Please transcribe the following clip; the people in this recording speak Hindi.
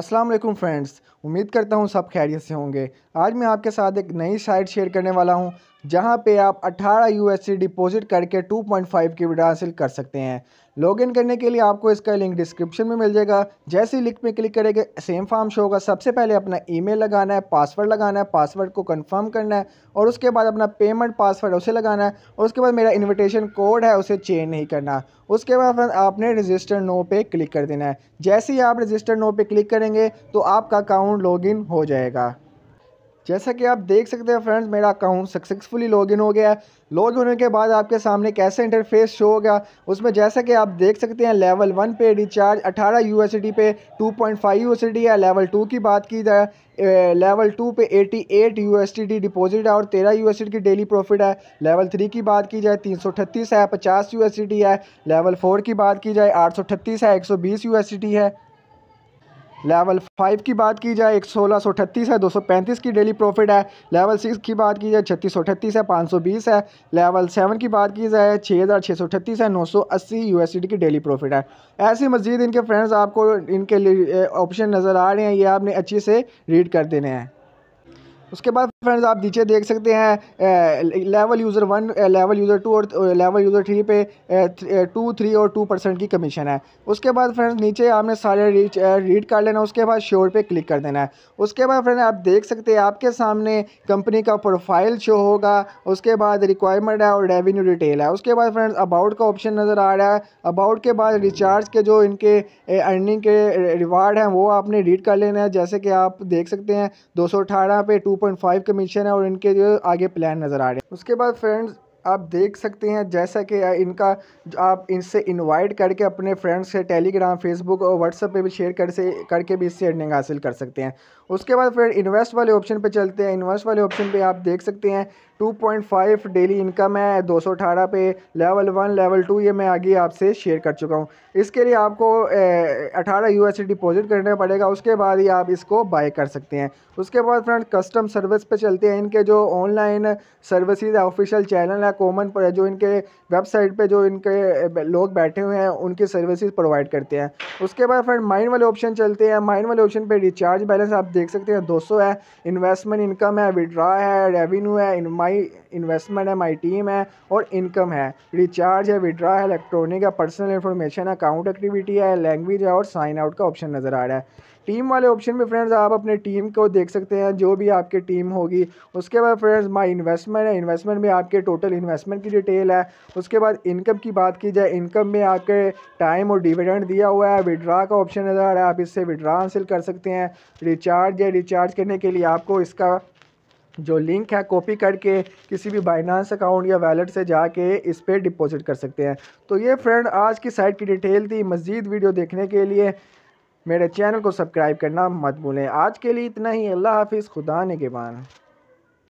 अस्सलाम वालेकुम फ्रेंड्स उम्मीद करता हूँ सब खैरियत से होंगे आज मैं आपके साथ एक नई साइट शेयर करने वाला हूँ जहां पे आप 18 यूएससी डिपॉजिट करके 2.5 की विड्रा हासिल कर सकते हैं लॉगिन करने के लिए आपको इसका लिंक डिस्क्रिप्शन में मिल जाएगा जैसे ही लिंक में क्लिक करेंगे सेम फॉर्म शो होगा सबसे पहले अपना ईमेल लगाना है पासवर्ड लगाना है पासवर्ड को कंफर्म करना है और उसके बाद अपना पेमेंट पासवर्ड उसे लगाना है और उसके बाद मेरा इन्विटेशन कोड है उसे चेंज नहीं करना उसके बाद आपने रजिस्टर नो पे क्लिक कर देना है जैसे ही आप रजिस्टर नो पे क्लिक करेंगे तो आपका अकाउंट लॉगिन हो जाएगा जैसा कि आप देख सकते हैं फ्रेंड्स मेरा अकाउंट सक्सेसफुली लॉगिन हो गया है लॉग होने के बाद आपके सामने कैसे इंटरफेस शो होगा उसमें जैसा कि आप देख सकते हैं लेवल वन पे रिचार्ज 18 यू पे 2.5 पॉइंट है लेवल टू की बात की जाए लेवल टू पे 88 एट यू डिपॉजिट है और 13 यू की डेली प्रॉफिट है लेवल थ्री की बात की जाए तीन है पचास यू है लेवल फ़ोर की बात की जाए आठ है एक सौ है लेवल फाइव की बात की जाए एक सोलह सौ अठतीस है दो सौ पैंतीस की डेली प्रॉफिट है लेवल सिक्स की बात की जाए छत्तीस सौ अठतीस है पाँच सौ बीस है लेवल सेवन की बात की जाए छः हज़ार छः सौ अठतीस है नौ सौ अस्सी यू की डेली प्रॉफिट है ऐसे मजीद इनके फ्रेंड्स आपको इनके लिए ऑप्शन नज़र आ रहे हैं ये आपने अच्छे से रीड कर देने हैं उसके बाद फ्रेंड्स आप नीचे देख सकते हैं level user one level user two और लेवल यूज़र थ्री पे टू थ्री और टू परसेंट की कमीशन है उसके बाद फ्रेंड्स नीचे आपने सारे रीच रीड कर लेना उसके बाद शोर पे क्लिक कर देना है उसके बाद फ्रेंड आप देख सकते हैं आपके सामने कंपनी का प्रोफाइल शो होगा उसके बाद रिक्वायरमेंट है और रेवेन्यू डिटेल है उसके बाद फ्रेंड्स अबाउट का ऑप्शन नज़र आ रहा है अबाउट के बाद रिचार्ज के जो इनके अर्निंग के रिवार्ड हैं वो आपने रीड कर लेना है जैसे कि आप देख सकते हैं दो पे टू 2.5 कमीशन है और इनके जो आगे प्लान नज़र आ रहे हैं उसके बाद फ्रेंड्स आप देख सकते हैं जैसा कि इनका आप इनसे इनवाइट करके अपने फ्रेंड्स से टेलीग्राम फेसबुक और व्हाट्सअप पे भी शेयर कर से करके भी इससे अर्निंग हासिल कर सकते हैं उसके बाद फिर इन्वेस्ट वाले ऑप्शन पे चलते हैं इन्वेस्ट वाले ऑप्शन पे आप देख सकते हैं 2.5 डेली इनकम है 218 पे लेवल वन लेवल टू ये मैं आगे आपसे शेयर कर चुका हूँ इसके लिए आपको अठारह यू एस डिपॉजिट करना पड़ेगा उसके बाद ही आप इसको बाय कर सकते हैं उसके बाद फ्रेंड कस्टम सर्विस पे चलते हैं इनके जो ऑनलाइन सर्विसेज है ऑफिशियल चैनल है कॉमन पर है जो इनके वेबसाइट पे जो इनके लोग बैठे हुए हैं उनकी सर्विसेज प्रोवाइड करते हैं उसके बाद फ्रेंड माइन वाले ऑप्शन चलते हैं माइन वाले ऑप्शन पर रिचार्ज बैलेंस आप देख सकते हैं दो है इन्वेस्टमेंट इनकम है विड्रा है रेवेन्यू है माइन माई इन्वेस्टमेंट है माई टीम है और इनकम है रिचार्ज है विड्रा है इलेक्ट्रॉनिक है पर्सनल इन्फॉर्मेशन है अकाउंट एक्टिविटी है लैंग्वेज है और साइन आउट का ऑप्शन नज़र आ रहा है टीम वाले ऑप्शन में फ्रेंड्स आप अपने टीम को देख सकते हैं जो भी आपकी टीम होगी उसके बाद फ्रेंड्स माई इन्वेस्टमेंट है इन्वेस्टमेंट में आपके टोटल इन्वेस्टमेंट की डिटेल है उसके बाद इनकम की बात की जाए इनकम में आपके टाइम और डिविडेंड दिया हुआ है विड्रा का ऑप्शन नज़र आ रहा है आप इससे विड्रा हासिल कर सकते हैं रिचार्ज या रिचार्ज करने के लिए आपको इसका जो लिंक है कॉपी करके किसी भी बाइनांस अकाउंट या वैलेट से जाके इस पर डिपॉजिट कर सकते हैं तो ये फ्रेंड आज की साइट की डिटेल थी मज़ीद वीडियो देखने के लिए मेरे चैनल को सब्सक्राइब करना मत भूलें आज के लिए इतना ही अल्लाह हाफिज़ खुदा ने के